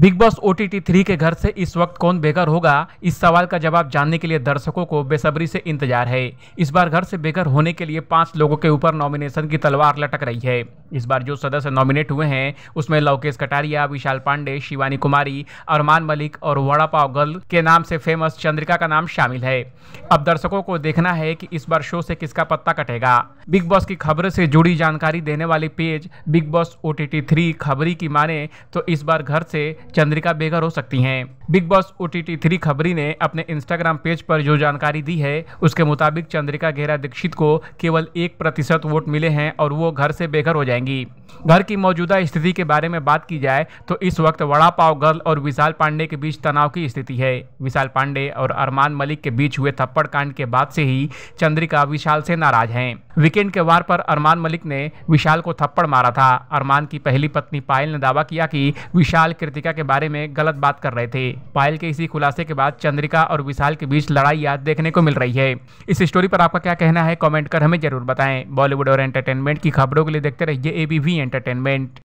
big Boss O T three के घर से इस वक्त कौन बेघर होगा इस सवाल का जवाब जानने के लिए दर्शकों को बेसब्री से इंतजार है इस बार घर से बेघर होने के लिए पांच लोगों के ऊपर नॉमिनेशन की तलवार लटक रही है इस बार जो सदस्य नॉमिनेट हुए हैं उसमें लवकेश कटारिया विशाल पांडे शिवानी कुमारी अरमान मलिक और वड़ा पाव गर्ल के नाम से फेमस चंद्रिका का नाम शामिल है अब दर्शकों को देखना है कि इस बार शो से किसका पत्ता कटेगा बिग बॉस की खबर से जुड़ी जानकारी देने वाली page Bigg Boss O T खबरी की माने तो इस बार घर से चंद्रिका बेघर हो सकती हैं Bigg Boss O T three खबरी ने अपने इंस्टाग्राम पेज पर जो जानकारी दी है उसके मुताबिक चंद्रिका घेरा दीक्षित को केवल एक प्रतिशत वोट मिले हैं और वो घर से बेघर हो जाएंगी घर की मौजूदा स्थिति के बारे में बात की जाए तो इस वक्त वड़ा पाव गर्ल और विशाल पांडे के बीच तनाव की स्थिति है विशाल पांडे और अरमान मलिक के बीच हुए थप्पड़ कांड के बाद से ही चंद्रिका विशाल से नाराज हैं वीकेंड के वार पर अरमान मलिक ने विशाल को थप्पड़ मारा था अरमान की पहली पत्नी पायल ने दावा किया कि विशाल कृतिका के बारे में गलत बात कर रहे थे पायल के इसी खुलासे के बाद चंद्रिका और विशाल के बीच लड़ाई याद देखने को मिल रही है इस स्टोरी पर आपका क्या कहना है कॉमेंट कर हमें जरूर बताएं बॉलीवुड और एंटरटेनमेंट की खबरों के लिए देखते रहिए एबीवी entertainment